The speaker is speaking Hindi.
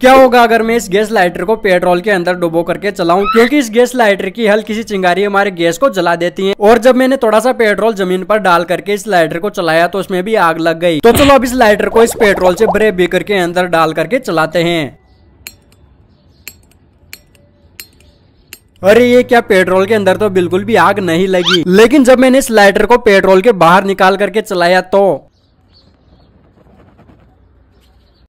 क्या होगा अगर मैं इस गैस लाइटर को पेट्रोल के अंदर डुबो करके चलाऊं क्योंकि इस गैस लाइटर की हल किसी चिंगारी हमारे गैस को जला देती है और जब मैंने थोड़ा सा पेट्रोल जमीन पर डाल करके इस लाइटर को चलाया तो उसमें भी आग लग गई तो चलो अब इस लाइटर को इस पेट्रोल से ब्रेक बीकर के अंदर डाल करके चलाते हैं अरे ये क्या पेट्रोल के अंदर तो बिल्कुल भी आग नहीं लगी लेकिन जब मैंने इस लाइटर को पेट्रोल के बाहर निकाल करके चलाया तो